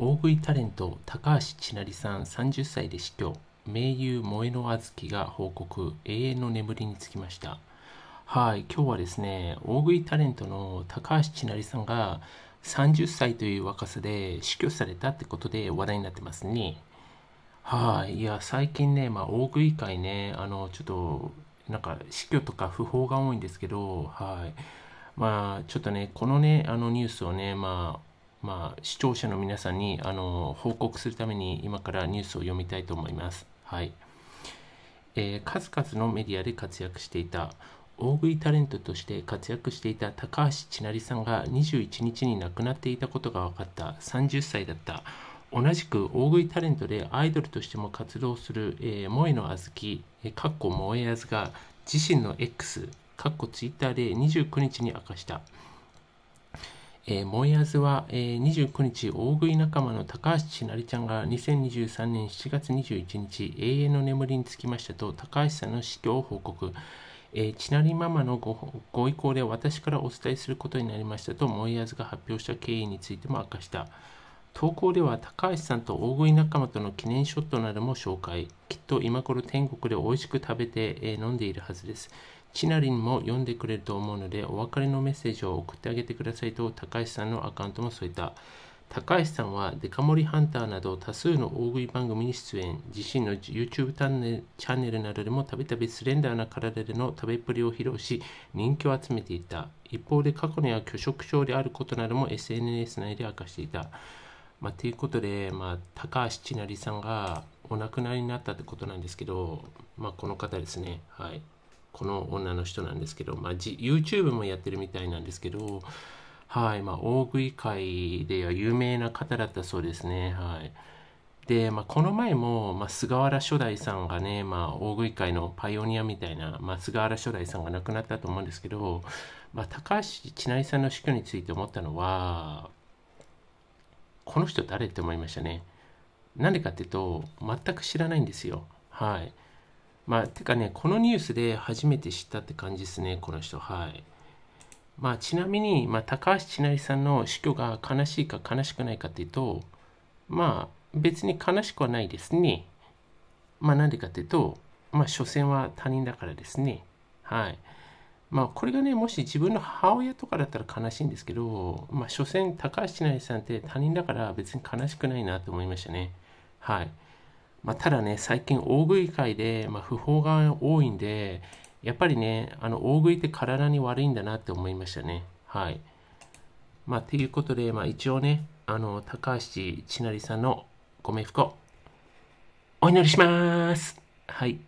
大食いタレント高橋千成さん30歳で死去盟友萌野のあずきが報告永遠の眠りにつきましたはい今日はですね大食いタレントの高橋千成さんが30歳という若さで死去されたってことで話題になってますねはいいや最近ね、まあ、大食い界ねあのちょっとなんか死去とか訃報が多いんですけどはいまあちょっとねこのねあのニュースをねまあまあ、視聴者の皆さんにあの報告するために今からニュースを読みたいと思います。はいえー、数々のメディアで活躍していた大食いタレントとして活躍していた高橋千成さんが21日に亡くなっていたことが分かった30歳だった同じく大食いタレントでアイドルとしても活動する、えー、萌えのあずき、えー、かっこ萌えあずが自身の X かっこツイッターで29日に明かした。えー、燃えあずは、えー、29日、大食い仲間の高橋千なりちゃんが2023年7月21日、永遠の眠りにつきましたと、高橋さんの死去を報告。えー、ちりママのご意向で私からお伝えすることになりましたと、燃えーずが発表した経緯についても明かした。投稿では高橋さんと大食い仲間との記念ショットなども紹介きっと今頃天国で美味しく食べて、え飲んでいるはずですちなりんも読んでくれると思うのでお別れのメッセージを送ってあげてくださいと高橋さんのアカウントも添えた高橋さんはデカ盛りハンターなど多数の大食い番組に出演自身の YouTube チャンネルなどでもたびたびスレンダーな体での食べっぷりを披露し人気を集めていた一方で過去には拒食症であることなども SNS 内で明かしていたまあ、ということで、まあ、高橋千成さんがお亡くなりになったってことなんですけど、まあ、この方ですね、はい、この女の人なんですけど、まあ、YouTube もやってるみたいなんですけど、はいまあ、大食い界では有名な方だったそうですね。はいで、まあ、この前も、まあ、菅原初代さんがね、まあ、大食い界のパイオニアみたいな、まあ、菅原初代さんが亡くなったと思うんですけど、まあ、高橋千成さんの死去について思ったのは、この人誰って思いましたね。なんでかっていうと、全く知らないんですよ。はい。まあ、てかね、このニュースで初めて知ったって感じですね、この人。はい。まあ、ちなみに、まあ、高橋千成さんの死去が悲しいか悲しくないかっていうと、まあ、別に悲しくはないですね。まあ、なんでかっていうと、まあ、所詮は他人だからですね。はい。まあ、これがねもし自分の母親とかだったら悲しいんですけど、まあ、所詮高橋千奈さんって他人だから別に悲しくないなと思いましたね。はいまあ、ただね最近大食い界で、まあ、不法が多いんでやっぱりねあの大食いって体に悪いんだなって思いましたね。はいまあ、ということで、まあ、一応ねあの高橋千奈さんのご冥福をお祈りします。はい